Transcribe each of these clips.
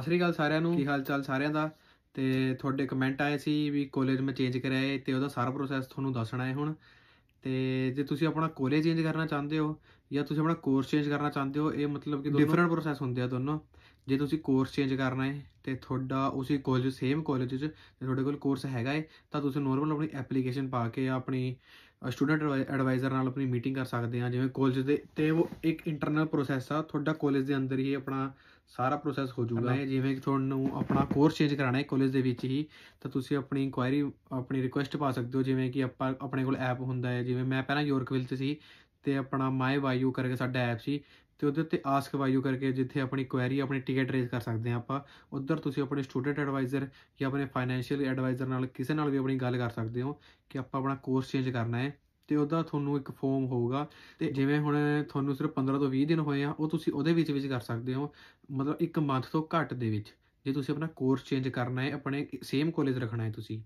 ਸਤਿ ਸ੍ਰੀ ਅਕਾਲ ਸਾਰਿਆਂ ਨੂੰ ਕੀ ਹਾਲ ਚਾਲ ਸਾਰਿਆਂ ਦਾ ਤੇ ਤੁਹਾਡੇ ਕਮੈਂਟ ਆਏ ਸੀ ਵੀ ਕਾਲਜ ਮੈਂ ਚੇਂਜ ਕਰਾਇਆ ਹੈ ਤੇ ਉਹਦਾ ਸਾਰਾ ਪ੍ਰੋਸੈਸ ਤੁਹਾਨੂੰ ਦੱਸਣਾ ਹੈ ਹੁਣ ਤੇ ਜੇ ਤੁਸੀਂ ਆਪਣਾ ਕਾਲਜ ਚੇਂਜ ਕਰਨਾ ਚਾਹੁੰਦੇ ਹੋ ਜਾਂ ਤੁਸੀਂ ਆਪਣਾ ਕੋਰਸ ਚੇਂਜ ਕਰਨਾ ਚਾਹੁੰਦੇ ਹੋ ਇਹ ਮਤਲਬ ਕਿ ਡਿਫਰੈਂਟ ਪ੍ਰੋਸੈਸ ਹੁੰਦੇ ਆ ਦੋਨੋਂ ਜੇ ਤੁਸੀਂ ਕੋਰਸ ਚੇਂਜ ਕਰਨਾ ਹੈ ਤੇ ਤੁਹਾਡਾ ਉਸੇ ਕਾਲਜ ਸੇਮ ਕਾਲਜ 'ਚ ਤੁਹਾਡੇ ਕੋਲ ਕੋਰਸ ਹੈਗਾ ਹੈ ਤਾਂ ਤੁਸੀਂ ਨੋਰਮਲ ਆਪਣੀ ਐਪਲੀਕੇਸ਼ਨ ਪਾ ਕੇ ਆਪਣੀ ਸਟੂਡੈਂਟ ਐਡਵਾਈਜ਼ਰ ਨਾਲ ਆਪਣੀ ਮੀਟਿੰਗ ਕਰ ਸਕਦੇ ਆ ਜਿਵੇਂ ਕਾਲਜ ਦੇ ਤੇ ਉਹ ਇੱਕ ਇੰਟਰਨਲ ਪ੍ਰੋਸੈਸ ਆ ਤੁਹਾਡਾ ਕਾਲਜ ਦੇ ਅੰਦਰ ਹੀ ਆਪਣਾ ਸਾਰਾ ਪ੍ਰੋਸੈਸ ਹੋ ਜਾਊਗਾ ਜਿਵੇਂ ਕਿ ਤੁਹਾਨੂੰ ਆਪਣਾ ਕੋਰਸ ਚੇਂਜ ਕਰਾਣਾ ਹੈ ਕਾਲਜ ਦੇ ਵਿੱਚ ਹੀ ਤਾਂ ਤੁਸੀਂ ਆਪਣੀ ਇਨਕੁਆਇਰੀ ਆਪਣੀ ਰਿਕੁਐਸਟ ਪਾ ਸਕਦੇ ਹੋ ਜਿਵੇਂ ਕਿ ਆਪਾਂ ਆਪਣੇ ਕੋਲ ਐਪ ਹੁੰਦਾ ਹੈ ਜਿਵੇਂ ਮੈਂ ਪਹਿਲਾਂ ਯੋਰਕਵਿਲ 'ਚ ਸੀ ਤੇ ਆਪਣਾ ਮਾਈ ਵਾਈਯੂ ਕਰਕੇ ਸਾਡਾ ਐਪ ਸੀ ਤੇ ਉਹਦੇ ਉੱਤੇ ਆਸਕ ਵਾਈਯੂ ਕਰਕੇ ਜਿੱਥੇ ਆਪਣੀ ਕੁਐਰੀ ਆਪਣੀ ਟਿਕਟ ਰੇਜ਼ ਕਰ ਸਕਦੇ ਆ ਆਪਾਂ ਉਧਰ ਤੁਸੀਂ ਆਪਣੇ ਸਟੂਡੈਂਟ ਐਡਵਾਈਜ਼ਰ ਜਾਂ ਆਪਣੇ ਫਾਈਨੈਂਸ਼ੀਅਲ ਐਡਵਾਈਜ਼ਰ ਨਾਲ ਕਿਸੇ ਨਾਲ ਵੀ ਆਪਣੀ ਗੱਲ ਕਰ ਸਕਦੇ ਹੋ ਕਿ ਆਪਾਂ ਆਪਣਾ ਕੋਰਸ ਚੇਂਜ ਕਰਨਾ ਹੈ ਤੇ ਉਹਦਾ ਤੁਹਾਨੂੰ ਇੱਕ ਫਾਰਮ ਹੋਊਗਾ ਤੇ ਜਿਵੇਂ ਹੁਣ ਤੁਹਾਨੂੰ ਸਿਰਫ 15 ਤੋਂ 20 ਦਿਨ ਹੋਏ ਆ ਉਹ ਤੁਸੀਂ ਉਹਦੇ ਵਿੱਚ ਵਿੱਚ ਕਰ ਸਕਦੇ ਹੋ ਮਤਲਬ ਇੱਕ ਮੰਥ ਤੋਂ ਘੱਟ ਦੇ ਵਿੱਚ ਜੇ ਤੁਸੀਂ ਆਪਣਾ ਕੋਰਸ ਚੇਂਜ ਕਰਨਾ ਹੈ ਆਪਣੇ ਸੇਮ ਕਾਲਜ ਰੱਖਣਾ ਹੈ ਤੁਸੀਂ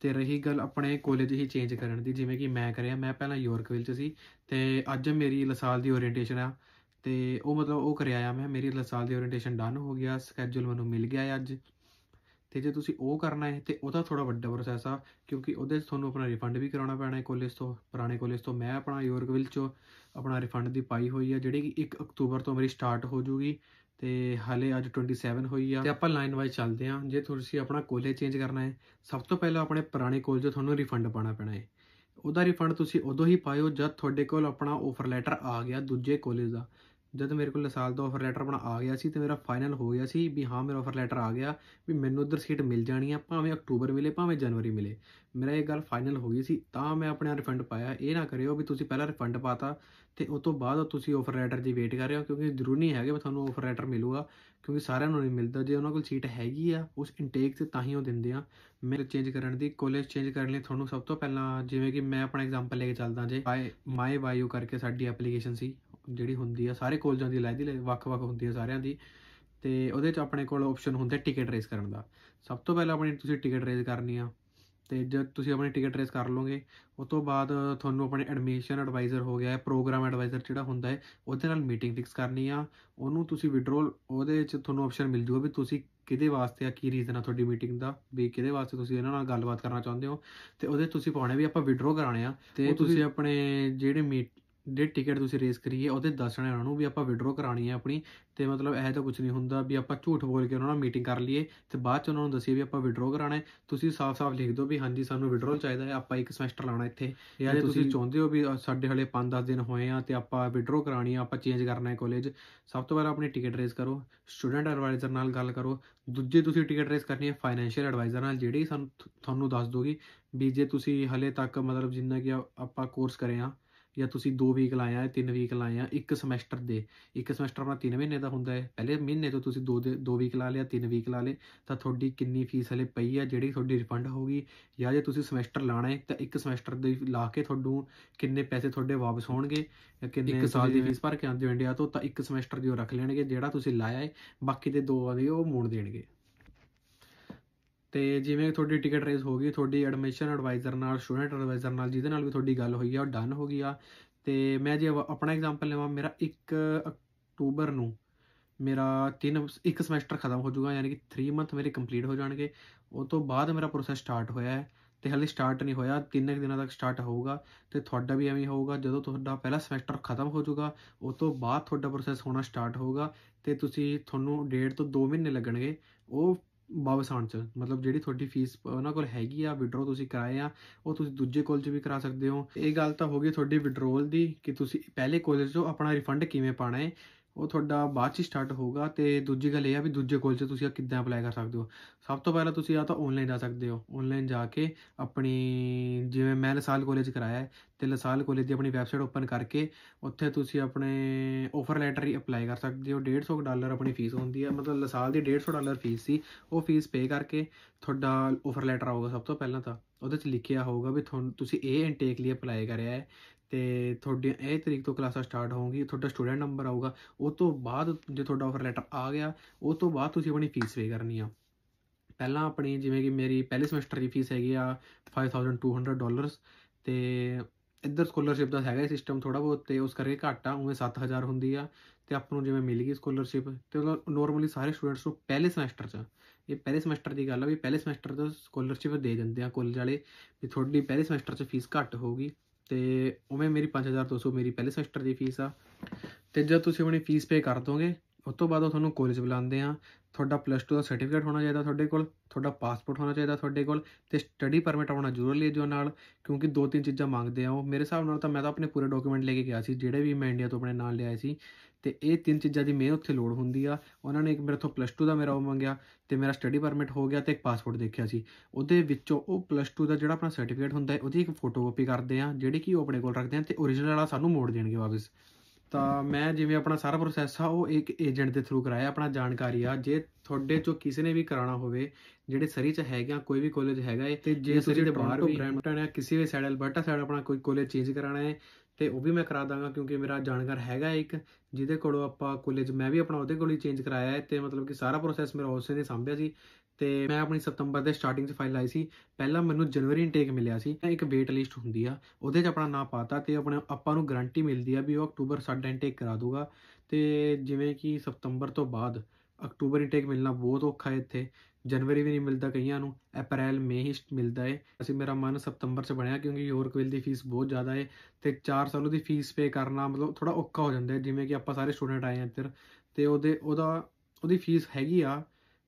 ਤੇ ਰਹੀ ਗੱਲ ਆਪਣੇ ਕਾਲਜ ਹੀ ਚੇਂਜ ਕਰਨ ਦੀ ਜਿਵੇਂ ਕਿ ਮੈਂ ਕਰਿਆ ਮੈਂ ਪਹਿਲਾਂ ਯੋਰਕਵਿਲ ਚ ਸੀ ਤੇ ਅੱਜ ਮੇਰੀ ਲਸਾਲ ਦੀ ਓਰੀਐਂਟੇਸ਼ਨ ਆ ਤੇ ਉਹ ਮਤਲਬ ਉਹ ਕਰਿਆ ਆ ਮੈਂ ਮੇਰੀ ਲਸਾਲ ਦੀ ਓਰੀਐਂਟੇਸ਼ਨ ਡਨ ਹੋ ਗਿਆ ਸਕੇਜੂਲ ਮੈਨੂੰ ਮਿਲ ਗਿਆ ਅੱਜ ਤੇ ਜੇ ਤੁਸੀਂ ਉਹ ਕਰਨਾ ਹੈ ਤੇ ਉਹਦਾ ਥੋੜਾ ਵੱਡਾ ਪ੍ਰੋਸੈਸ ਆ ਕਿਉਂਕਿ ਉਹਦੇ ਵਿੱਚ ਤੁਹਾਨੂੰ ਆਪਣਾ ਰਿਫੰਡ ਵੀ ਕਰਾਉਣਾ ਪੈਣਾ ਹੈ ਕੋਲੇਜ ਤੋਂ ਪੁਰਾਣੇ ਕੋਲੇਜ ਤੋਂ ਮੈਂ ਆਪਣਾ ਯੋਰਗਵਿਲ 'ਚੋਂ ਆਪਣਾ ਰਿਫੰਡ ਦੀ ਪਾਈ ਹੋਈ ਆ ਜਿਹੜੀ ਕਿ 1 ਅਕਤੂਬਰ ਤੋਂ ਮੇਰੀ ਸਟਾਰਟ ਹੋ ਜੂਗੀ ਤੇ ਹਾਲੇ ਅੱਜ 27 ਹੋਈ ਆ ਤੇ ਆਪਾਂ ਲਾਈਨ ਵਾਈਜ਼ ਚੱਲਦੇ ਆ ਜੇ ਤੁਸੀਂ ਆਪਣਾ ਕੋਲੇਜ ਚੇਂਜ ਕਰਨਾ ਹੈ ਸਭ ਤੋਂ ਪਹਿਲਾਂ ਆਪਣੇ ਪੁਰਾਣੇ ਤੋਂ ਤੁਹਾਨੂੰ ਰਿਫੰਡ ਪਾਣਾ ਪੈਣਾ ਹੈ ਉਹਦਾ ਰਿਫੰਡ ਤੁਸੀਂ ਉਦੋਂ ਹੀ ਪਾਇਓ ਜਦ ਤੁਹਾਡੇ ਕੋਲ ਆਪਣਾ ਆਫਰ ਲੈਟਰ ਆ ਗਿਆ ਦੂਜੇ ਕੋਲੇਜ ਦਾ ਜਦ ਮੇਰੇ ਕੋਲ ਸਾਲ ਦਾ ਆਫਰ ਲੈਟਰ ਆਪਣਾ ਆ ਗਿਆ ਸੀ ਤੇ ਮੇਰਾ ਫਾਈਨਲ ਹੋ ਗਿਆ ਸੀ ਵੀ ਹਾਂ ਮੇਰਾ ਆਫਰ ਲੈਟਰ ਆ ਗਿਆ ਵੀ ਮੈਨੂੰ ਉਧਰ ਸੀਟ ਮਿਲ ਜਾਣੀ ਆ ਭਾਵੇਂ ਅਕਤੂਬਰ ਮਿਲੇ ਭਾਵੇਂ ਜਨਵਰੀ ਮਿਲੇ ਮੇਰਾ ਇਹ ਗੱਲ ਫਾਈਨਲ ਹੋ ਗਈ ਸੀ ਤਾਂ ਮੈਂ ਆਪਣਾ ਰਿਫੰਡ ਪਾਇਆ ਇਹ ਨਾ ਕਰਿਓ ਵੀ ਤੁਸੀਂ ਪਹਿਲਾਂ ਰਿਫੰਡ ਪਾਤਾ ਤੇ ਉਸ ਤੋਂ ਬਾਅਦ ਤੁਸੀਂ ਆਫਰ ਲੈਟਰ ਦੀ ਵੇਟ ਕਰ ਰਹੇ ਹੋ ਕਿਉਂਕਿ ਜ਼ਰੂਰੀ ਨਹੀਂ ਹੈਗੇ ਵੀ ਤੁਹਾਨੂੰ ਆਫਰ ਲੈਟਰ ਮਿਲੂਗਾ ਕਿਉਂਕਿ ਸਾਰਿਆਂ ਨੂੰ ਨਹੀਂ ਮਿਲਦਾ ਜੇ ਉਹਨਾਂ ਕੋਲ ਸੀਟ ਹੈਗੀ ਆ ਉਸ ਇਨਟੇਕ ਤੇ ਤਾਂ ਹੀ ਉਹ ਦਿੰਦੇ ਆ ਮੇਰੇ ਚੇਂਜ ਕਰਨ ਦੀ ਕਾਲਜ ਚੇਂਜ ਕਰਨ ਲਈ ਤੁਹਾਨੂੰ ਸਭ ਤੋਂ ਪਹਿਲਾਂ ਜਿਵੇਂ ਕਿ ਮੈਂ ਆਪਣਾ ਐਗਜ਼ਾਮਪਲ ਲੈ ਕੇ ਚੱਲਦਾ ਜੇ ਮਾਈ ਵਾਈਓ ਕਰਕੇ ਸਾਡੀ ਐਪਲੀਕੇਸ਼ਨ ਸੀ ਜਿਹੜੀ ਹੁੰਦੀ ਆ ਸਾਰੇ ਕੋਲਜਾਂ ਦੀ ਲਾਇਦੀ ਵੱਖ-ਵੱਖ ਹੁੰਦੀ ਆ ਸਾਰਿਆਂ ਦੀ ਤੇ ਉਹਦੇ ਚ ਆਪਣੇ ਕੋਲ ਆਪਸ਼ਨ ਹੁੰਦਾ ਟਿਕਟ ਰੇਸ ਕਰਨ ਦਾ ਸਭ ਤੋਂ ਪਹਿਲਾਂ ਆਪਣੀ ਤੁਸੀਂ ਟਿਕਟ ਰੇਸ ਕਰਨੀ ਆ ਤੇ ਜਦ ਤੁਸੀਂ ਆਪਣੀ ਟਿਕਟ ਰੇਸ ਕਰ ਲਓਗੇ ਉਸ ਤੋਂ ਬਾਅਦ ਤੁਹਾਨੂੰ ਆਪਣੇ ਐਡਮਿਸ਼ਨ ਐਡਵਾਈਜ਼ਰ ਹੋ ਗਿਆ ਹੈ ਪ੍ਰੋਗਰਾਮ ਐਡਵਾਈਜ਼ਰ ਜਿਹੜਾ ਹੁੰਦਾ ਹੈ ਉਹਦੇ ਨਾਲ ਮੀਟਿੰਗ ਫਿਕਸ ਕਰਨੀ ਆ ਉਹਨੂੰ ਤੁਸੀਂ ਵਿਡਰੋਲ ਉਹਦੇ ਵਿੱਚ ਤੁਹਾਨੂੰ ਆਪਸ਼ਨ ਮਿਲ ਜੂਗਾ ਵੀ ਤੁਸੀਂ ਕਿਹਦੇ ਵਾਸਤੇ ਆ ਕੀ ਰੀਜ਼ਨ ਆ ਤੁਹਾਡੀ ਮੀਟਿੰਗ ਦਾ ਵੀ ਕਿਹਦੇ ਵਾਸਤੇ ਤੁਸੀਂ ਇਹਨਾਂ ਨਾਲ ਗੱਲਬਾਤ ਕਰਨਾ ਚਾਹੁੰਦੇ ਹੋ ਤੇ ਉਹਦੇ ਤੁਸੀਂ ਪਾਉਣੇ ਵੀ ਆਪਾਂ ਵਿਡਰੋ ਕਰਾਣੇ ਆ ਤੇ ਤੁਸੀਂ ਆਪਣੇ ਜਿਹੜੇ ਜੇ ਟਿਕਟ ਤੁਸੀਂ ਰੇਸ ਕਰੀਏ ਉਹਦੇ ਦੱਸਣਾ ਉਹਨਾਂ ਨੂੰ ਵੀ ਆਪਾਂ ਵਿਡਰੋ ਕਰਾਣੀ ਹੈ ਆਪਣੀ ਤੇ ਮਤਲਬ ਇਹ ਤਾਂ ਕੁਝ ਨਹੀਂ ਹੁੰਦਾ ਵੀ ਆਪਾਂ ਝੂਠ ਬੋਲ ਕੇ ਉਹਨਾਂ ਨਾਲ ਮੀਟਿੰਗ ਕਰ ਲਈਏ ਤੇ ਬਾਅਦ ਚ ਉਹਨਾਂ ਨੂੰ ਦੱਸੀਏ ਵੀ ਆਪਾਂ ਵਿਡਰੋ ਕਰਾਣਾ ਹੈ ਤੁਸੀਂ ਸਾਫ਼-ਸਾਫ਼ ਲਿਖ ਦਿਓ ਵੀ ਹਾਂਜੀ ਸਾਨੂੰ ਵਿਡਰੋ ਚਾਹੀਦਾ ਹੈ ਆਪਾਂ ਇੱਕ ਸੈਮੈਸਟਰ ਲਾਣਾ ਇੱਥੇ ਜਾਂ ਜੇ ਤੁਸੀਂ ਚਾਹੁੰਦੇ ਹੋ ਵੀ ਸਾਡੇ ਹਲੇ 5-10 ਦਿਨ ਹੋਏ ਆ ਤੇ ਆਪਾਂ ਵਿਡਰੋ ਕਰਾਣੀ ਆ ਆਪਾਂ ਚੇਂਜ ਕਰਨਾ ਹੈ ਕਾਲਜ ਸਭ ਤੋਂ ਪਹਿਲਾਂ ਆਪਣੀ ਟਿਕਟ ਰੇਸ ਕਰੋ ਸਟੂਡੈਂਟ ਐਡਵਾਈਜ਼ਰ ਨਾਲ ਗੱਲ ਕਰੋ ਦੂਜੇ ਤੁਸੀਂ ਟਿਕਟ ਰੇਸ ਕਰਨੀ ਹੈ ਫਾਈਨੈਂਸ਼ੀਅਲ ਐਡਵਾਈਜ਼ਰ ਨਾਲ ਜਿਹੜੀ ਸਾਨੂੰ ਤੁਹਾਨੂੰ ਦੱਸ ਦੋਗੀ ਵੀ ਜੇ ਤੁਸੀਂ ਹਲੇ ਤੱਕ ਮਤਲਬ ਜਿੰਨਾ ਕਿ ਆਪਾਂ ਕੋਰਸ ਕਰੇ ਆ ਜਾਂ ਤੁਸੀਂ 2 ਵੀਕ ਲਾਇਆ ਹੈ 3 ਵੀਕ ਲਾਇਆ ਇੱਕ ਸਮੈਸਟਰ ਦੇ ਇੱਕ ਸਮੈਸਟਰ ਆਪਣਾ 3 ਮਹੀਨੇ ਦਾ ਹੁੰਦਾ ਹੈ ਪਹਿਲੇ ਮਹੀਨੇ ਤੋਂ ਤੁਸੀਂ 2 2 ਵੀਕ ਲਾ ਲਿਆ 3 ਵੀਕ ਲਾ ਲੇ ਤਾਂ ਤੁਹਾਡੀ ਕਿੰਨੀ ਫੀਸ ਹਲੇ ਪਈ ਆ ਜਿਹੜੀ ਤੁਹਾਡੀ ਰਿਫੰਡ ਹੋਗੀ ਜਾਂ ਜੇ ਤੁਸੀਂ ਸਮੈਸਟਰ ਲਾਣਾ ਹੈ ਤਾਂ ਇੱਕ ਸਮੈਸਟਰ ਦੇ ਲਾ ਕੇ ਤੁਹਾਨੂੰ ਕਿੰਨੇ ਪੈਸੇ ਤੁਹਾਡੇ ਵਾਪਸ ਹੋਣਗੇ ਜਾਂ ਕਿੰਨੇ ਇੱਕ ਸਾਲ ਦੀ ਫੀਸ ਭਰ ਕੇ ਆਉਂਦੇ ਹੋ ਇੰਡੀਆ ਤੋਂ ਤਾਂ ਇੱਕ ਸਮੈਸਟਰ ਦੀ ਉਹ ਰੱਖ ਲੈਣਗੇ ਜਿਹੜਾ ਤੁਸੀਂ ਲਾਇਆ ਹੈ ਬਾਕੀ ਦੇ ਦੋ ਦੇ ਉਹ ਮੋੜ ਦੇਣਗੇ ਤੇ ਜਿਵੇਂ ਤੁਹਾਡੀ ਟਿਕਟ ਰੇਜ਼ ਹੋ ਗਈ ਤੁਹਾਡੀ ਐਡਮਿਸ਼ਨ ਐਡਵਾਈਜ਼ਰ ਨਾਲ ਸਟੂਡੈਂਟ ਐਡਵਾਈਜ਼ਰ ਨਾਲ ਜਿਹਦੇ ਨਾਲ ਵੀ ਤੁਹਾਡੀ ਗੱਲ ਹੋਈ ਆ ਉਹ ਡਨ ਹੋ ਗਈ ਆ ਤੇ ਮੈਂ ਜੇ ਆਪਣਾ ਐਗਜ਼ਾਮਪਲ ਲਵਾਂ ਮੇਰਾ 1 ਅਕਤੂਬਰ ਨੂੰ ਮੇਰਾ 3 ਇੱਕ ਸਮੈਸਟਰ ਖਤਮ ਹੋ ਜਾਊਗਾ ਯਾਨੀ ਕਿ 3 ਮੰਥ ਮੇਰੇ ਕੰਪਲੀਟ ਹੋ ਜਾਣਗੇ ਉਸ ਤੋਂ ਬਾਅਦ ਮੇਰਾ ਪ੍ਰੋਸੈਸ ਸਟਾਰਟ ਹੋਇਆ ਹੈ ਤੇ ਹਲੇ ਸਟਾਰਟ ਨਹੀਂ ਹੋਇਆ 3 ਦਿਨਾਂ ਤੱਕ ਸਟਾਰਟ ਹੋਊਗਾ ਤੇ ਤੁਹਾਡਾ ਵੀ ਐਵੇਂ ਹੋਊਗਾ ਜਦੋਂ ਤੁਹਾਡਾ ਪਹਿਲਾ ਸੈਮੈਸਟਰ ਖਤਮ ਹੋ ਜਾਊਗਾ ਉਸ ਤੋਂ ਬਾਅਦ ਤੁਹਾਡਾ ਪ੍ਰੋਸੈਸ ਹੋਣਾ ਸਟਾਰਟ ਹੋਊਗਾ ਤੇ ਤੁਸੀਂ ਤੁਹਾਨੂੰ ਡੇਢ ਤੋਂ 2 ਮਹੀਨੇ ਲੱਗਣਗੇ ਉਹ ਵਾਪਸ 'ਚ ਮਤਲਬ ਜਿਹੜੀ ਤੁਹਾਡੀ ਫੀਸ ਉਹਨਾਂ ਕੋਲ ਹੈਗੀ ਆ ਵਿਡਰੋ ਤੁਸੀਂ ਕਰਾਏ ਆ ਉਹ ਤੁਸੀਂ ਦੂਜੇ ਕਾਲਜ 'ਚ ਵੀ ਕਰਾ ਸਕਦੇ ਹੋ ਇਹ ਗੱਲ ਤਾਂ ਹੋ ਗਈ ਤੁਹਾਡੀ ਵਿਡਰੋਲ ਦੀ ਕਿ ਤੁਸੀਂ ਪਹਿਲੇ ਕਾਲਜ ਤੋਂ ਆਪਣਾ ਰਿਫੰਡ ਕਿਵੇਂ ਪਾਣਾ ਹੈ ਉਹ ਤੁਹਾਡਾ ਬਾਅਦ ਚ ਸਟਾਰਟ ਹੋਊਗਾ ਤੇ ਦੂਜੀ ਗੱਲ ਇਹ ਆ ਵੀ ਦੂਜੇ ਕੋਲ 'ਚ ਤੁਸੀਂ ਆ ਕਿੱਦਾਂ ਅਪਲਾਈ ਕਰ ਸਕਦੇ ਹੋ ਸਭ ਤੋਂ ਪਹਿਲਾਂ ਤੁਸੀਂ ਆ ਤਾਂ ਆਨਲਾਈਨ ਜਾ ਸਕਦੇ ਹੋ ਆਨਲਾਈਨ ਜਾ ਕੇ ਆਪਣੀ ਜਿਵੇਂ ਮੈਂ ਲਸਾਲ ਕਾਲਜ ਕਰਾਇਆ ਤੇ ਲਸਾਲ ਕਾਲਜ ਦੀ ਆਪਣੀ ਵੈਬਸਾਈਟ ਓਪਨ ਕਰਕੇ ਉੱਥੇ ਤੁਸੀਂ ਆਪਣੇ ਆਫਰ ਲੈਟਰ ਹੀ ਅਪਲਾਈ ਕਰ ਸਕਦੇ ਹੋ 150 ਡਾਲਰ ਆਪਣੀ ਫੀਸ ਹੁੰਦੀ ਹੈ ਮਤਲਬ ਲਸਾਲ ਦੀ 150 ਡਾਲਰ ਫੀਸ ਸੀ ਉਹ ਫੀਸ ਪੇ ਕਰਕੇ ਤੁਹਾਡਾ ਆਫਰ ਲੈਟਰ ਆਊਗਾ ਸਭ ਤੋਂ ਪਹਿਲਾਂ ਤਾਂ ਉਹਦੇ 'ਚ ਲਿਖਿਆ ਹੋਊਗਾ ਵੀ ਤੁਸੀਂ ਇਹ ਇਨਟੇਕ ਲਈ ਅਪਲਾਈ ਕਰਿਆ ਹੈ ਤੇ ਤੁਹਾਡੀ ਇਹ ਤਰੀਕ ਤੋਂ ਕਲਾਸਾਂ ਸਟਾਰਟ ਹੋਣਗੀ ਤੁਹਾਡਾ ਸਟੂਡੈਂਟ ਨੰਬਰ ਆਊਗਾ ਉਸ ਤੋਂ ਬਾਅਦ ਜੇ ਤੁਹਾਡਾ ਆਫਰ ਲੈਟਰ ਆ ਗਿਆ ਉਸ ਤੋਂ ਬਾਅਦ ਤੁਸੀਂ ਆਪਣੀ ਫੀਸ ਪੇ ਕਰਨੀ ਆ ਪਹਿਲਾਂ ਆਪਣੀ ਜਿਵੇਂ ਕਿ ਮੇਰੀ ਪਹਿਲੇ ਸਮੈਸਟਰ ਦੀ ਫੀਸ ਹੈਗੀ ਆ 5200 ਡਾਲਰਸ ਤੇ ਇੱਧਰ ਸਕਾਲਰਸ਼ਿਪ ਦਾ ਹੈਗਾ ਸਿਸਟਮ ਥੋੜਾ ਬਹੁਤ ਤੇ ਉਸ ਕਰਕੇ ਘੱਟ ਆ ਉਵੇਂ 7000 ਹੁੰਦੀ ਆ ਤੇ ਆਪ ਨੂੰ ਜਿਵੇਂ ਮਿਲ ਗਈ ਸਕਾਲਰਸ਼ਿਪ ਤੇ ਨੋਰਮਲੀ ਸਾਰੇ ਸਟੂਡੈਂਟਸ ਨੂੰ ਪਹਿਲੇ ਸਮੈਸਟਰ 'ਚ ਇਹ ਪਹਿਲੇ ਸਮੈਸਟਰ ਦੀ ਗੱਲ ਆ ਵੀ ਪਹਿਲੇ ਸਮੈਸਟਰ ਤੋਂ ਸਕਾਲਰਸ਼ਿਪ ਦੇ ਦਿੰਦੇ ਆ ਕਾਲਜ ਵਾਲੇ ਵੀ ਤੁਹਾਡੀ ਪਹਿਲੇ ਸਮੈਸਟਰ 'ਚ ਫੀਸ ਘੱਟ ਹੋਊਗੀ ਤੇ ਉਵੇਂ ਮੇਰੀ 5200 ਮੇਰੀ ਪਹਿਲੇ ਸੈਮੈਸਟਰ ਦੀ ਫੀਸ ਆ ਤੇ ਜਦ ਤੁਸੀਂ ਆਪਣੀ ਫੀਸ ਪੇ ਕਰ ਦੋਗੇ ਉਸ ਤੋਂ ਬਾਅਦ ਉਹ ਤੁਹਾਨੂੰ ਕਾਲਜ ਬੁਲਾਉਂਦੇ ਆ ਤੁਹਾਡਾ ਪਲੱਸ 2 ਦਾ ਸਰਟੀਫਿਕੇਟ ਹੋਣਾ ਚਾਹੀਦਾ ਤੁਹਾਡੇ ਕੋਲ ਤੁਹਾਡਾ ਪਾਸਪੋਰਟ ਹੋਣਾ ਚਾਹੀਦਾ ਤੁਹਾਡੇ ਕੋਲ ਤੇ ਸਟੱਡੀ ਪਰਮਿਟ ਹੋਣਾ ਜ਼ਰੂਰੀ ਹੈ ਜੋ ਨਾਲ ਕਿਉਂਕਿ ਦੋ ਤਿੰਨ ਚੀਜ਼ਾਂ ਮੰਗਦੇ ਆ ਉਹ ਮੇਰੇ ਹਿਸਾਬ ਨਾਲ ਤਾਂ ਮੈਂ ਤਾਂ ਆਪਣੇ ਪੂਰੇ ਡਾਕੂਮੈਂਟ ਲੈ ਕੇ ਗਿਆ ਸੀ ਜਿਹੜੇ ਵੀ ਮੈਂ ਇੰਡੀਆ ਤੋਂ ਆਪਣੇ ਨਾਲ ਲਿਆਏ ਸੀ ਤੇ ਇਹ ਤਿੰਨ ਚੀਜ਼ਾਂ ਦੀ ਮੇਨ ਉੱਥੇ ਲੋੜ ਹੁੰਦੀ ਆ ਉਹਨਾਂ ਨੇ ਇੱਕ ਮੇਰੇ ਤੋਂ ਪਲੱਸ 2 ਦਾ ਮੇਰਾ ਉਹ ਮੰਗਿਆ ਤੇ ਮੇਰਾ ਸਟੱਡੀ ਪਰਮਿਟ ਹੋ ਗਿਆ ਤੇ ਇੱਕ ਪਾਸਪੋਰਟ ਦੇਖਿਆ ਸੀ ਉਹਦੇ ਵਿੱਚੋਂ ਉਹ ਪਲੱਸ 2 ਦਾ ਜਿਹੜਾ ਆਪਣਾ ਸਰਟੀਫਿਕੇਟ ਹੁੰਦਾ ਹੈ ਉਹਦੀ ਇੱਕ ਫੋਟੋਕਾਪੀ ਕਰਦੇ ਆ ਜਿਹੜੀ ਕਿ ਉਹ ਆਪਣੇ ਕੋਲ ਰੱਖਦੇ ਆ ਤੇ origignal ਵਾਲਾ ਸਾਨੂੰ ਮੋੜ ਦੇਣਗੇ ਵਾਪਸ ਤਾਂ ਮੈਂ ਜਿਵੇਂ ਆਪਣਾ ਸਾਰਾ ਪ੍ਰੋਸੈਸ ਆ ਉਹ ਇੱਕ ਏਜੰਟ ਦੇ ਥਰੂ ਕਰਾਇਆ ਆਪਣਾ ਜਾਣਕਾਰੀ ਆ ਜੇ ਤੁਹਾਡੇ ਚੋਂ ਕਿਸੇ ਨੇ ਵੀ ਕਰਾਣਾ ਹੋਵੇ ਜਿਹੜੇ ਸਰੀ ਚ ਹੈਗਾ ਕੋਈ ਵੀ ਕਾਲਜ ਹੈਗਾ ਤੇ ਜੇ ਸਰੀ ਦੇ ਬਾਹਰ ਵੀ ਬ੍ਰੈਂਟਨ ਹੈ ਕਿਸੇ ਵੀ ਸਾਈਡ ਅਲਬਰਟਾ ਸਾਈਡ ਆਪਣਾ ਕੋਈ ਕਾਲਜ ਚੇਂਜ ਕਰਾਣਾ ਹੈ ਤੇ ਉਹ ਵੀ ਮੈਂ ਕਰਾ ਦਾਂਗਾ ਕਿਉਂਕਿ ਮੇਰਾ ਜਾਣਕਾਰ ਹੈਗਾ ਇੱਕ ਜਿਹਦੇ ਕੋਲੋਂ ਆਪਾਂ ਕਾਲਜ ਮੈਂ ਵੀ ਆਪਣਾ ਉਹਦੇ ਕੋਲ ਹੀ ਚੇਂਜ ਕਰਾਇਆ ਹੈ ਤੇ ਮਤਲਬ ਕਿ ਸਾਰਾ ਪ੍ਰੋਸੈਸ ਮੇਰਾ ਉਸੇ ਨੇ ਸੰਭਿਆ ਸੀ ਤੇ ਮੈਂ ਆਪਣੀ ਸਤੰਬਰ ਦੇ ਸਟਾਰਟਿੰਗ 'ਚ ਫਾਈਲ ਆਈ ਸੀ ਪਹਿਲਾਂ ਮੈਨੂੰ ਜਨਵਰੀ ਇਨਟੇਕ ਮਿਲਿਆ ਸੀ ਇੱਕ ਵੇਟ ਲਿਸਟ ਹੁੰਦੀ ਆ ਉਹਦੇ 'ਚ ਆਪਣਾ ਨਾਮ ਪਾਤਾ ਤੇ ਆਪਣੇ ਆਪਾਂ ਨੂੰ ਗਾਰੰਟੀ ਮਿਲਦੀ ਆ ਵੀ ਉਹ ਅਕਤੂਬਰ ਸਾਡਾ ਇਨਟੇਕ ਕਰਾ ਦੂਗਾ ਤੇ ਜਿਵੇਂ ਕਿ ਸਤੰਬਰ ਤੋਂ ਬਾਅਦ ਅਕਤੂਬਰ ਇਨਟੇਕ ਮਿਲਣਾ ਬਹੁਤ ਔਖਾ ਹੈ ਇੱਥੇ ਜਨਵਰੀ ਵੀ ਨਹੀਂ ਮਿਲਦਾ ਕਈਆਂ ਨੂੰ ਅਪ੍ਰੈਲ ਮਈ ਹੀ ਮਿਲਦਾ ਹੈ ਅਸੀਂ ਮੇਰਾ ਮਨ ਸਤੰਬਰ 'ਚ ਬਣਿਆ ਕਿਉਂਕਿ ਯੋਰਕਵਿਲ ਦੀ ਫੀਸ ਬਹੁਤ ਜ਼ਿਆਦਾ ਹੈ ਤੇ 4 ਸਾਲ ਦੀ ਫੀਸ ਪੇ ਕਰਨਾ ਮਤਲਬ ਥੋੜਾ ਔਖਾ ਹੋ ਜਾਂਦਾ ਜਿਵੇਂ ਕਿ ਆਪਾਂ ਸਾਰੇ ਸਟੂਡੈਂਟ ਆਏ ਹਾਂ ਇੱਧਰ ਤੇ ਉਹਦੇ ਉਹਦਾ ਉਹਦੀ ਫੀਸ ਹੈਗੀ ਆ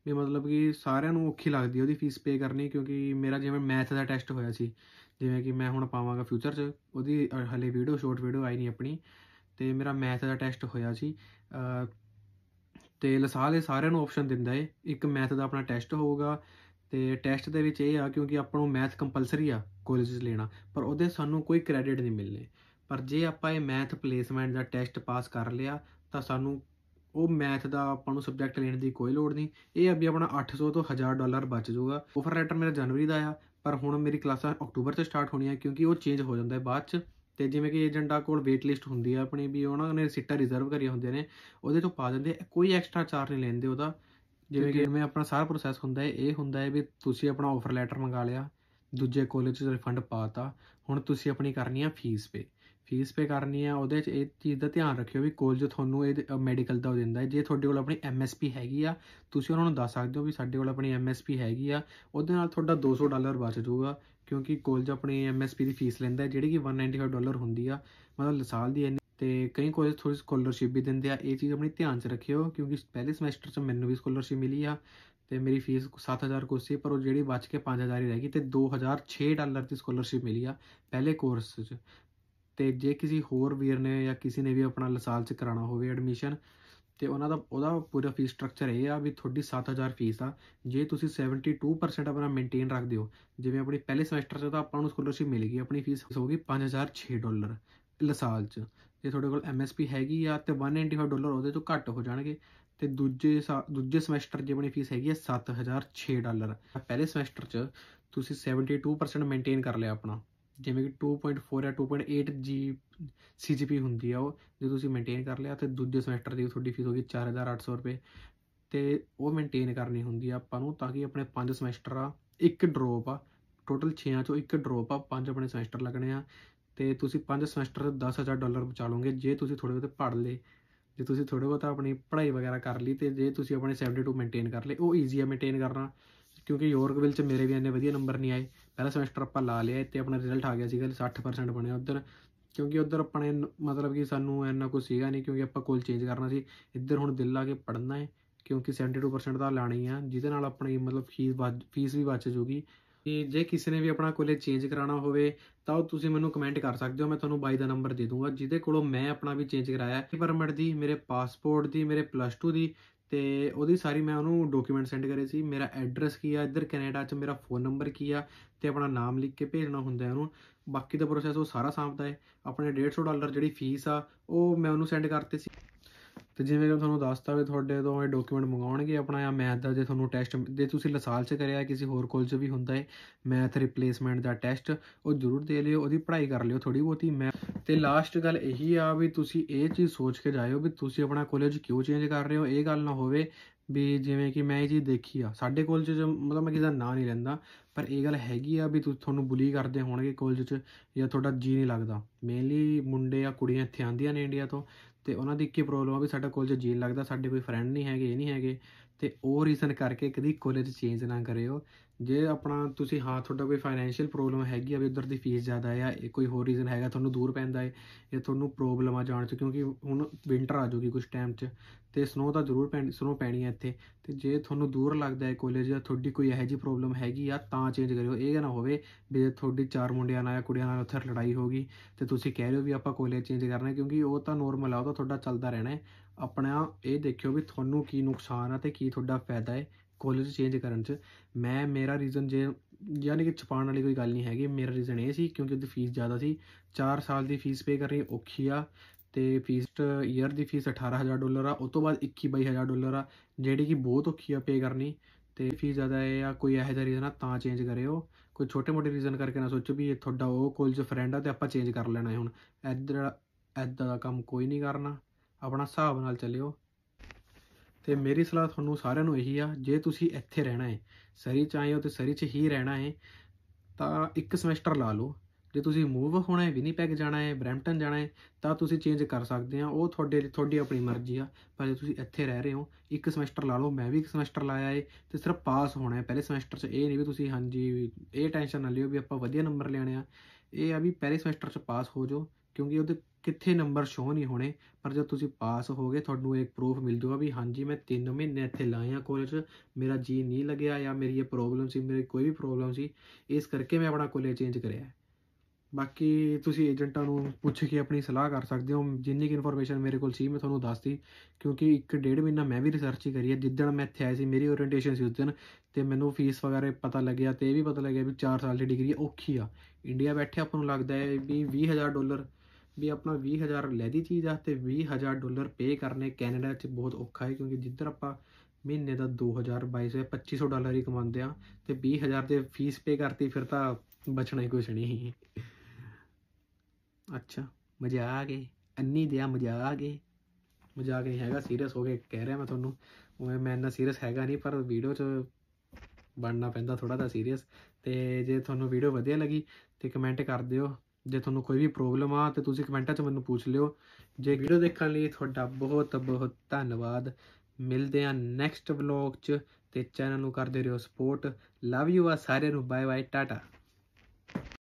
ਵੀ ਮਤਲਬ ਕਿ ਸਾਰਿਆਂ ਨੂੰ ਔਖੀ ਲੱਗਦੀ ਉਹਦੀ ਫੀਸ ਪੇ ਕਰਨੀ ਕਿਉਂਕਿ ਮੇਰਾ ਜਿਵੇਂ ਮੈਥ ਦਾ ਟੈਸਟ ਹੋਇਆ ਸੀ ਜਿਵੇਂ ਕਿ ਮੈਂ ਹੁਣ ਪਾਵਾਂਗਾ ਫਿਊਚਰ 'ਚ ਉਹਦੀ ਹਲੇ ਵੀਡੀਓ ਸ਼ਾਰਟ ਵੀਡੀਓ ਆਈ ਨਹੀਂ ਆਪਣੀ ਤੇ ਮੇਰਾ ਮੈਥ ਦਾ ਟੈਸਟ ਹੋਇਆ ਸੀ ਤੇ ਲਸਾਲ ਇਹ ਸਾਰਿਆਂ ਨੂੰ ਆਪਸ਼ਨ ਦਿੰਦਾ ਏ ਇੱਕ ਮੈਥ ਦਾ ਆਪਣਾ ਟੈਸਟ ਹੋਊਗਾ ਤੇ ਟੈਸਟ ਦੇ ਵਿੱਚ ਇਹ ਆ ਕਿਉਂਕਿ ਆਪਾਂ ਨੂੰ ਮੈਥ ਕੰਪਲਸਰੀ ਆ ਕਾਲਜਸ ਲੈਣਾ ਪਰ ਉਹਦੇ ਸਾਨੂੰ ਕੋਈ ਕ੍ਰੈਡਿਟ ਨਹੀਂ ਮਿਲਨੇ ਪਰ ਜੇ ਆਪਾਂ ਇਹ ਮੈਥ ਪਲੇਸਮੈਂਟ ਦਾ ਟੈਸਟ ਪਾਸ ਕਰ ਲਿਆ ਤਾਂ ਸਾਨੂੰ ਉਹ ਮੈਥ ਦਾ ਆਪਾਂ ਨੂੰ ਸਬਜੈਕਟ ਲੈਣ ਦੀ ਕੋਈ ਲੋੜ ਨਹੀਂ ਇਹ ਅਭੀ ਆਪਣਾ 800 ਤੋਂ 1000 ਡਾਲਰ ਬਚ ਜਾਊਗਾ ਆਫਰ ਲੈਟਰ ਮੇਰਾ ਜਨਵਰੀ ਦਾ ਆ ਪਰ ਹੁਣ ਮੇਰੀ ਕਲਾਸਾਂ ਅਕਤੂਬਰ ਤੋਂ ਸਟਾਰਟ ਹੋਣੀਆਂ ਕਿਉਂਕਿ ਉਹ ਚੇਂਜ ਹੋ ਜਾਂਦਾ ਹੈ ਬਾਅਦ ਚ ਤੇ ਜਿਵੇਂ ਕਿ ਏਜੰਟਾਂ ਕੋਲ ਵੇਟ ਲਿਸਟ ਹੁੰਦੀ ਆ ਆਪਣੀ ਵੀ ਉਹਨਾਂ ਨੇ ਸੀਟਾਂ ਰਿਜ਼ਰਵ ਕਰੀਆਂ ਹੁੰਦੀਆਂ ਨੇ ਉਹਦੇ ਤੋਂ ਪਾ ਦਿੰਦੇ ਕੋਈ ਐਕਸਟਰਾ ਚਾਰਜ ਨਹੀਂ ਲੈਂਦੇ ਉਹਦਾ ਜਿਵੇਂ ਕਿ ਮੈਂ ਆਪਣਾ ਸਾਰਾ ਪ੍ਰੋਸੈਸ ਹੁੰਦਾ ਹੈ ਇਹ ਹੁੰਦਾ ਹੈ ਵੀ ਤੁਸੀਂ ਆਪਣਾ ਆਫਰ ਲੈਟਰ ਮੰਗਾ ਲਿਆ ਦੂਜੇ ਕਾਲਜ 'ਚ ਰਿਫੰਡ ਪਾਤਾ ਹੁਣ ਤੁਸੀਂ ਆਪਣੀ ਕਰਨੀ ਆ ਫੀਸ ਪੇ ਫੀਸ ਪੇ ਕਰਨੀ ਆ ਉਹਦੇ 'ਚ ਇਹ ਚੀਜ਼ ਦਾ ਧਿਆਨ ਰੱਖਿਓ ਵੀ ਕਾਲਜ ਤੁਹਾਨੂੰ ਇਹ ਮੈਡੀਕਲ ਦਾ ਉਹ ਦਿੰਦਾ ਹੈ ਜੇ ਤੁਹਾਡੇ ਕੋਲ ਆਪਣੀ ਐਮਐਸਪੀ ਹੈਗੀ ਆ ਤੁਸੀਂ ਉਹਨਾਂ ਨੂੰ ਦੱਸ ਸਕਦੇ ਹੋ ਵੀ ਸਾਡੇ ਕੋਲ ਆਪਣੀ ਐਮਐਸਪੀ ਹੈਗੀ ਆ ਉਹਦੇ ਨਾਲ ਤੁਹਾਡਾ 200 ਡਾਲਰ ਬਚ ਜਾਊਗਾ ਕਿਉਂਕਿ ਕਾਲਜ ਆਪਣੀ ਐਮਐਸਪੀ ਦੀ ਫੀਸ ਲੈਂਦਾ ਜਿਹੜੀ ਕਿ 195 ਡਾਲਰ ਹੁੰਦੀ ਆ ਮਤਲਬ ਸਾਲ ਦੀ ਤੇ ਕਈ ਕਾਲਜ ਥੋੜੀ ਸਕਾਲਰਸ਼ਿਪ ਵੀ ਦਿੰਦੇ ਆ ਇਹ ਚੀਜ਼ ਆਪਣੀ ਧਿਆਨ 'ਚ ਰੱਖਿਓ ਕਿਉਂਕਿ ਪਹਿਲੇ ਸਮੈਸਟਰ 'ਚ ਮੈਨੂੰ ਵੀ ਸਕਾਲਰਸ਼ਿਪ ਮਿਲੀ ਆ ਤੇ ਮੇਰੀ ਫੀਸ 7000 ਕੁਛ ਸੀ ਪਰ ਉਹ ਜਿਹੜੀ ਬਚ ਕੇ 5000 ਹੀ ਰਹਿ ਗਈ ਤੇ 2006 ਡਾਲਰ ਦੀ ਸਕਾਲਰਸ਼ਿਪ ਮਿਲੀ ਆ ਪਹਿਲੇ ਕੋਰਸ 'ਚ ਤੇ ਜੇ ਕਿਸੇ ਹੋਰ ਵੀਰ ਨੇ ਜਾਂ ਕਿਸੇ ਨੇ ਵੀ ਆਪਣਾ ਲਸਾਲ 'ਚ ਕਰਾਣਾ ਹੋਵੇ ਐਡਮਿਸ਼ਨ ਤੇ ਉਹਨਾਂ ਦਾ ਉਹਦਾ ਪੂਰਾ ਫੀਸ ਸਟਰਕਚਰ ਇਹ ਆ ਵੀ ਤੁਹਾਡੀ 7000 ਫੀਸ ਆ ਜੇ ਤੁਸੀਂ 72% ਆਪਣਾ ਮੇਨਟੇਨ ਰੱਖਦੇ ਹੋ ਜਿਵੇਂ ਆਪਣੀ ਪਹਿਲੇ ਸੈਮੈਸਟਰ 'ਚ ਤਾਂ ਆਪਾਂ ਨੂੰ ਸਕਾਲਰਸ਼ਿਪ ਮਿਲ ਗਈ ਆਪਣੀ ਫੀਸ ਹੋਗੀ 5006 ਡਾਲਰ ਲਸਾਲ 'ਚ ਜੇ ਤੁਹਾਡੇ ਕੋਲ ਐਮਐਸਪੀ ਹੈਗੀ ਆ ਤੇ 195 ਡਾਲਰ ਉਹਦੇ ਤੋਂ ਘੱਟ ਹੋ ਜਾਣਗੇ ਤੇ ਦੂਜੇ ਦੂਜੇ ਸੈਮੈਸਟਰ ਜੇ ਆਪਣੀ ਫੀਸ ਹੈਗੀ ਆ 7006 ਡਾਲਰ ਪਹਿਲੇ ਸੈਮੈਸਟਰ 'ਚ ਤੁਸੀਂ 72% ਮੇਨਟੇਨ ਕਰ ਲਿਆ ਆਪਣਾ ਜਿਵੇਂ ਕਿ 2.4 ਜਾਂ 2.8 ਜੀ ਸੀਜੀਪੀ ਹੁੰਦੀ ਆ ਉਹ ਜੇ ਤੁਸੀਂ ਮੇਨਟੇਨ ਕਰ ਲਿਆ ਤੇ ਦੂਜੇ ਸੈਮੈਸਟਰ ਦੀ ਤੁਹਾਡੀ ਫੀਸ ਹੋਗੀ 4800 ਰੁਪਏ ਤੇ ਉਹ ਮੇਨਟੇਨ ਕਰਨੀ ਹੁੰਦੀ ਆ ਆਪਾਂ ਨੂੰ ਤਾਂ ਕਿ ਆਪਣੇ 5 ਸੈਮੈਸਟਰ ਆ ਇੱਕ ਡ੍ਰੌਪ ਆ ਟੋਟਲ 6ਾਂ ਚੋਂ ਇੱਕ ਡ੍ਰੌਪ ਆ 5 ਆਪਣੇ ਸੈਮੈਸਟਰ ਲੱਗਣੇ ਆ ਤੇ ਤੁਸੀਂ 5 ਸੈਮੈਸਟਰ ਦੇ 10000 ਡਾਲਰ ਬਚਾ ਲਓਗੇ ਜੇ ਤੁਸੀਂ ਥੋੜੇ ਬਹੁਤੇ ਪੜ੍ਹ ਲੇ ਜੇ ਤੁਸੀਂ ਥੋੜੇ ਬਹੁਤਾ ਆਪਣੀ ਪੜ੍ਹਾਈ ਵਗੈਰਾ ਕਰ ਲਈ ਤੇ ਜੇ ਤੁਸੀਂ ਆਪਣੇ 72 ਮੇਨਟੇਨ ਕਰ ਲਏ ਉਹ ਈਜ਼ੀ ਆ ਮੇਨਟੇਨ ਕਰਨਾ ਕਿਉਂਕਿ ਯੋਰਕਵਿਲ 'ਚ ਮੇਰੇ ਵੀ ਇੰਨੇ ਵਧੀਆ ਨੰਬਰ ਨਹੀਂ ਆਏ ਪਹਿਲਾ ਸੈਮੈਸਟਰ ਆਪਾਂ ਲਾ ਲਿਆ ਤੇ ਆਪਣਾ ਰਿਜ਼ਲਟ ਆ ਗਿਆ ਸੀਗਾ 60% ਬਣਿਆ ਉਧਰ ਕਿਉਂਕਿ ਉਧਰ ਆਪਣੇ ਮਤਲਬ ਕਿ ਸਾਨੂੰ ਇੰਨਾ ਕੁਝ ਸੀਗਾ ਨਹੀਂ ਕਿਉਂਕਿ ਆਪਾਂ ਕੋਲ ਚੇਂਜ ਕਰਨਾ ਸੀ ਇੱਧਰ ਹੁਣ ਦਿਲ ਲਾ ਕੇ ਪੜਨਾ ਹੈ ਕਿਉਂਕਿ 72% ਦਾ ਲਾਣੀ ਆ ਜਿਹਦੇ ਨਾਲ ਆਪਣੀ ਮਤਲਬ ਫੀਸ ਫੀਸ ਵੀ ਬਚ ਜੂਗੀ ਤੇ ਜੇ ਕਿਸੇ ਨੇ ਵੀ ਆਪਣਾ ਕੋਲੇ ਚੇਂਜ ਕਰਾਣਾ ਹੋਵੇ ਤਾਂ ਉਹ ਤੁਸੀਂ ਮੈਨੂੰ ਕਮੈਂਟ ਕਰ ਸਕਦੇ ਹੋ ਮੈਂ ਤੁਹਾਨੂੰ ਬਾਈ ਦਾ ਨੰਬਰ ਦੇ ਦੂੰਗਾ ਜਿਹਦੇ ਕੋਲੋਂ ਮੈਂ ਆਪਣਾ ਵੀ ਚੇਂਜ ਕਰਾਇਆ ਹੈ ਪਰਮਿਟ ਦੀ ਮੇਰੇ ਪਾਸਪੋਰਟ ਦੀ ਮੇਰੇ ਪਲੱਸ 2 ਦੀ ਤੇ ਉਹਦੀ ਸਾਰੀ ਮੈਂ ਉਹਨੂੰ ਡਾਕੂਮੈਂਟ ਸੈਂਡ ਕਰੇ ਸੀ ਮੇਰਾ ਐਡਰੈਸ ਕੀ ਆ ਇੱਧਰ ਕੈਨੇਡਾ 'ਚ ਮੇਰਾ ਫੋਨ ਨੰਬਰ ਕੀ ਆ ਤੇ ਆਪਣਾ ਨਾਮ ਲਿਖ ਕੇ ਭੇਜਣਾ ਹੁੰਦਾ ਹੈ ਉਹਨੂੰ ਬਾਕੀ ਦਾ ਪ੍ਰੋਸੈਸ ਉਹ ਸਾਰਾ ਸਾਂਭਦਾ ਹੈ ਆਪਣੇ 150 ਡਾਲਰ ਜਿਹੜੀ ਫੀਸ ਆ ਉਹ ਮੈਂ ਉਹਨੂੰ ਸੈਂਡ ਕਰਤੇ ਸੀ ਤੇ ਜਿਵੇਂ ਕਿ ਤੁਹਾਨੂੰ ਦੱਸਤਾ ਵੀ ਤੁਹਾਡੇ ਤੋਂ ਇਹ ਡਾਕੂਮੈਂਟ ਮੰਗਾਉਣਗੇ ਆਪਣਾ ਜਾਂ ਮੈਥ ਦਾ ਜੇ ਤੁਹਾਨੂੰ ਟੈਸਟ ਜੇ ਤੁਸੀਂ ਲਸਾਲ 'ਚ ਕਰਿਆ ਕਿਸੇ ਹੋਰ ਕੋਲ 'ਚ ਵੀ ਹੁੰਦਾ ਹੈ ਮੈਥ ਰਿਪਲੇਸਮੈਂਟ ਦਾ ਟੈਸਟ ਉਹ ਜ਼ਰੂਰ ਦੇ ਲਿਓ ਉਹਦੀ ਪੜ੍ਹਾਈ ਕਰ ਲਿਓ ਥੋੜੀ ਬਹੁਤੀ ਮੈਂ ਤੇ ਲਾਸਟ ਗੱਲ ਇਹੀ ਆ ਵੀ ਤੁਸੀਂ ਇਹ ਚੀਜ਼ ਸੋਚ ਕੇ ਜਾਇਓ ਵੀ ਤੁਸੀਂ ਆਪਣਾ ਕਾਲਜ ਕਿਉਂ ਚੇਂਜ ਕਰ ਰਹੇ ਹੋ ਇਹ ਗੱਲ ਨਾ ਹੋਵੇ ਵੀ ਜਿਵੇਂ ਕਿ ਮੈਂ ਇਹ ਚੀਜ਼ ਦੇਖੀ ਆ ਸਾਡੇ ਕਾਲਜ 'ਚ ਮਤਲਬ ਮੈਂ ਕਿਸਾ ਨਾਂ ਨਹੀਂ ਲੈਂਦਾ ਪਰ ਇਹ ਗੱਲ ਹੈਗੀ ਆ ਵੀ ਤੁਹਾਨੂੰ ਬੁਲੀ ਕਰਦੇ ਹੋਣਗੇ ਕਾਲਜ 'ਚ ਜਾਂ ਤੁਹਾਡਾ ਜੀ ਨਹੀਂ ਲੱਗਦਾ ਮੇਨਲੀ ਮੁੰਡੇ ਆ ਕੁੜੀਆਂ ਇੱਥੇ ਆਂਦੀਆਂ ਨੇ ਇੰਡੀਆ ਤੋਂ ਤੇ ਉਹਨਾਂ ਦੀ ਕੀ ਪ੍ਰੋਬਲਮ ਆ ਵੀ ਸਾਡਾ ਕਾਲਜ ਜੀਨ ਲੱਗਦਾ ਸਾਡੇ ਕੋਈ ਫਰੈਂਡ ਨਹੀਂ ਹੈਗੇ ਇਹ ਨਹੀਂ ਹੈਗੇ ਤੇ ਉਹ ਰੀਜ਼ਨ ਕਰਕੇ ਕਦੀ ਕਾਲਜ ਚੇਂਜ ਨਾ ਕਰਿਓ ਜੇ ਆਪਣਾ ਤੁਸੀਂ ਹਾਂ ਤੁਹਾਡਾ ਕੋਈ ਫਾਈਨੈਂਸ਼ੀਅਲ ਪ੍ਰੋਬਲਮ ਹੈਗੀ ਆ ਵੀ ਉਧਰ ਦੀ ਫੀਸ ਜ਼ਿਆਦਾ ਆ ਇਹ ਕੋਈ ਹੋਰ ਰੀਜ਼ਨ ਹੈਗਾ ਤੁਹਾਨੂੰ ਦੂਰ ਪੈਂਦਾ ਏ ਜਾਂ ਤੁਹਾਨੂੰ ਪ੍ਰੋਬਲਮ ਆ ਜਾਣ ਚ ਕਿਉਂਕਿ ਹੁਣ ਵਿంటర్ ਆ ਜੂਗੀ ਕੁਝ ਟਾਈਮ ਚ ਤੇ ਸਨੋ ਤਾਂ ਜ਼ਰੂਰ ਪੈਣੀ ਸਨੋ ਪੈਣੀ ਹੈ ਇੱਥੇ ਤੇ ਜੇ ਤੁਹਾਨੂੰ ਦੂਰ ਲੱਗਦਾ ਹੈ ਕਾਲਜ ਜਾਂ ਤੁਹਾਡੀ ਕੋਈ ਇਹੋ ਜੀ ਪ੍ਰੋਬਲਮ ਹੈਗੀ ਆ ਤਾਂ ਚੇਂਜ ਕਰਿਓ ਇਹ ਨਾ ਹੋਵੇ ਵੀ ਜੇ ਤੁਹਾਡੀ ਚਾਰ ਮੁੰਡਿਆਂ ਨਾਲ ਜਾਂ ਕੁੜੀਆਂ ਨਾਲ ਉੱਥੇ ਲੜਾਈ ਹੋ ਗਈ ਤੇ ਤੁਸੀਂ ਕਹਿ ਰਹੇ ਹੋ ਵੀ ਆਪਾਂ ਕਾਲਜ ਚੇਂਜ ਕਰਨਾ ਕਿਉਂਕਿ ਉਹ ਤਾਂ ਨੋਰਮਲ ਆ ਉਹ ਤਾਂ ਤੁਹਾਡਾ ਚੱਲਦਾ ਰਹਿਣਾ ਹੈ ਆਪਣਾ ਇਹ ਦੇਖਿਓ ਵੀ ਤੁਹਾਨੂੰ ਕੀ ਨੁਕਸਾਨ ਆ ਤੇ ਕੀ ਤੁਹਾਡਾ ਫਾਇਦਾ ਹੈ ਕਾਲਜ ਚੇਂਜ ਕਰਨ 'ਚ ਮੈਂ ਮੇਰਾ ਰੀਜ਼ਨ ਜੇ ਯਾਨੀ ਕਿ ਛਪਾਣ ਵਾਲੀ ਕੋਈ ਗੱਲ ਨਹੀਂ ਹੈਗੀ ਮੇਰਾ ਰੀਜ਼ਨ ਇਹ ਸੀ ਕਿਉਂਕਿ ਉਹਦੀ ਫੀਸ ਜ਼ਿਆਦਾ ਸੀ 4 ਸਾਲ ਦੀ ਫੀਸ ਪੇ ਕਰਨੀ ਔਖੀ ਆ ਤੇ ਫੀਸ ਇਅਰ ਦੀ ਫੀਸ 18000 ਡਾਲਰ ਆ ਉਸ ਤੋਂ ਬਾਅਦ 21-22000 ਡਾਲਰ ਆ ਜਿਹੜੀ ਕਿ ਬਹੁਤ ਔਖੀ ਆ ਪੇ ਕਰਨੀ ਤੇ ਫੀਸ ਜ਼ਿਆਦਾ ਹੈ ਆ ਕੋਈ ਇਹੋ ਜਿਹਾ ਰੀਜ਼ਨ ਆ ਤਾਂ ਚੇਂਜ ਕਰਿਓ ਕੋਈ ਛੋਟੇ-ਮੋਟੇ ਰੀਜ਼ਨ ਕਰਕੇ ਨਾ ਸੋਚੋ ਵੀ ਇਹ ਤੁਹਾਡਾ ਉਹ ਕਾਲਜ ਫਰੈਂਡ ਆ ਤੇ ਆਪਾਂ ਚੇਂਜ ਕਰ ਲੈਣਾ ਹੁਣ ਐਦਾਂ ਐਦਾਂ ਦਾ ਕੰਮ ਕੋਈ ਨਹੀਂ ਕਰਨਾ ਆਪਣਾ ਹਿਸਾਬ ਨਾਲ ਚੱਲਿਓ ਤੇ ਮੇਰੀ ਸਲਾਹ ਤੁਹਾਨੂੰ ਸਾਰਿਆਂ ਨੂੰ ਇਹੀ ਆ ਜੇ ਤੁਸੀਂ ਇੱਥੇ ਰਹਿਣਾ ਹੈ ਸਰੀ ਚ ਆਏ ਹੋ ਤੇ ਸਰੀ ਚ ਹੀ ਰਹਿਣਾ ਹੈ ਤਾਂ ਇੱਕ ਸਮੈਸਟਰ ਲਾ ਲਓ ਜੇ ਤੁਸੀਂ ਮੂਵ ਹੋਣਾ ਹੈ ਵਿਨੀਪੈਗ ਜਾਣਾ ਹੈ ਬ੍ਰੈਂਪਟਨ ਜਾਣਾ ਹੈ ਤਾਂ ਤੁਸੀਂ ਚੇਂਜ ਕਰ ਸਕਦੇ ਆ ਉਹ ਤੁਹਾਡੇ ਤੁਹਾਡੀ ਆਪਣੀ ਮਰਜ਼ੀ ਆ ਪਰ ਜੇ ਤੁਸੀਂ ਇੱਥੇ ਰਹਿ ਰਹੇ ਹੋ ਇੱਕ ਸਮੈਸਟਰ ਲਾ ਲਓ ਮੈਂ ਵੀ ਇੱਕ ਸਮੈਸਟਰ ਲਾਇਆ ਏ ਤੇ ਸਿਰਫ ਪਾਸ ਹੋਣਾ ਹੈ ਪਹਿਲੇ ਸਮੈਸਟਰ 'ਚ ਇਹ ਨਹੀਂ ਵੀ ਤੁਸੀਂ ਹਾਂਜੀ ਇਹ ਟੈਨਸ਼ਨ ਨਾ ਲਿਓ ਵੀ ਆਪਾਂ ਵਧੀਆ ਨੰਬਰ ਲੈਣੇ ਆ ਇਹ ਆ ਵੀ ਪਹਿਲੇ ਸਮੈਸਟਰ 'ਚ ਪਾਸ ਹੋ ਜਾਓ ਕਿਉਂਕਿ ਉਹਦੇ ਕਿੱਥੇ ਨੰਬਰ ਸ਼ੋ ਨਹੀਂ ਹੋਣੇ ਪਰ ਜਦ ਤੁਸੀਂ ਪਾਸ ਹੋਗੇ ਤੁਹਾਨੂੰ ਇੱਕ ਪ੍ਰੂਫ ਮਿਲ ਜੂਗਾ ਵੀ ਹਾਂਜੀ ਮੈਂ 3 ਮਹੀਨੇ ਇੱਥੇ ਲਾਇਆ ਕਾਲਜ ਮੇਰਾ ਜੀ ਨਹੀਂ ਲੱਗਿਆ ਜਾਂ ਮੇਰੀ ਇਹ ਪ੍ਰੋਬਲਮ ਸੀ ਮੇਰੀ ਕੋਈ ਵੀ ਪ੍ਰੋਬਲਮ ਸੀ ਇਸ ਕਰਕੇ ਮੈਂ ਆਪਣਾ ਕਾਲਜ ਚੇਂਜ ਕਰਿਆ ਬਾਕੀ ਤੁਸੀਂ ਏਜੰਟਾਂ ਨੂੰ ਪੁੱਛ ਕੇ ਆਪਣੀ ਸਲਾਹ ਕਰ ਸਕਦੇ ਹੋ ਜਿੰਨੀ ਕਿ ਇਨਫੋਰਮੇਸ਼ਨ ਮੇਰੇ ਕੋਲ ਸੀ ਮੈਂ ਤੁਹਾਨੂੰ ਦੱਸਤੀ ਕਿਉਂਕਿ ਇੱਕ ਡੇਢ ਮਹੀਨਾ ਮੈਂ ਵੀ ਰਿਸਰਚ ਹੀ ਕਰੀ ਹੈ ਜਿੱਦਣ ਮੈਂ ਇੱਥੇ ਆਇਆ ਸੀ ਮੇਰੀ ਓਰੀਐਂਟੇਸ਼ਨ ਸੀ ਉਸ ਦਿਨ ਤੇ ਮੈਨੂੰ ਫੀਸ ਵਗੈਰਾ ਪਤਾ ਲੱਗਿਆ ਤੇ ਇਹ ਵੀ ਪਤਾ ਲੱਗਿਆ ਵੀ 4 ਸਾਲ ਦੀ ਡਿਗਰੀ ਔਖੀ ਆ ਇੰਡੀਆ ਬੈਠੇ ਆਪਾਂ ਨੂੰ ਲੱਗਦਾ ਹੈ ਵੀ 20000 ਡਾਲਰ ਵੀ ਆਪਣਾ 20000 ਲੈ ਦੀ ਚੀਜ਼ ਆ ਤੇ 20000 ਡਾਲਰ ਪੇ ਕਰਨੇ ਕੈਨੇਡਾ 'ਚ ਬਹੁਤ ਔਖਾ ਹੈ ਕਿਉਂਕਿ ਜਿੱਧਰ ਆਪਾਂ ਮਹੀਨੇ ਦਾ 2022 2500 ਡਾਲਰ ਹੀ ਕਮਾਉਂਦੇ ਆ ਤੇ 20000 ਤੇ ਫੀਸ ਪੇ ਕਰਤੀ ਫਿਰ ਤਾਂ ਬਚਣਾ ਹੀ ਕੁਛ ਨਹੀਂ ਹੈ ਅੱਛਾ ਮਜ਼ਾ ਆ ਗਏ ਅੰਨੀ ਦਿਆ ਮਜ਼ਾ ਆ ਗਏ ਮਜ਼ਾ ਆ ਗਏ ਹੈਗਾ ਸੀਰੀਅਸ ਹੋ ਕੇ ਕਹਿ ਰਿਹਾ ਮੈਂ ਤੁਹਾਨੂੰ ਉਵੇਂ ਮੈਂ ਇੰਨਾ ਸੀਰੀਅਸ ਹੈਗਾ ਨਹੀਂ ਪਰ ਵੀਡੀਓ 'ਚ ਬਣਨਾ ਪੈਂਦਾ ਥੋੜਾ ਦਾ ਸੀਰੀਅਸ ਤੇ ਜੇ ਤੁਹਾਨੂੰ ਵੀਡੀਓ ਵਧੀਆ ਲੱਗੀ ਤੇ ਕਮੈਂਟ ਕਰ ਦਿਓ ਜੇ ਤੁਹਾਨੂੰ ਕੋਈ ਵੀ ਪ੍ਰੋਬਲਮ ਆ ਤੇ ਤੁਸੀਂ ਕਮੈਂਟਾਂ 'ਚ ਮੈਨੂੰ ਪੁੱਛ ਲਿਓ ਜੇ ਵੀਡੀਓ ਦੇਖਣ ਲਈ ਤੁਹਾਡਾ ਬਹੁਤ ਬਹੁਤ ਧੰਨਵਾਦ ਮਿਲਦੇ ਆ ਨੈਕਸਟ ਵਲੌਗ 'ਚ ਤੇ ਚੈਨਲ ਨੂੰ ਕਰਦੇ ਰਹੋ ਸਪੋਰਟ ਲਵ ਯੂ ਆ ਸਾਰਿਆਂ ਨੂੰ ਬਾਏ ਬਾਏ ਟਾਟਾ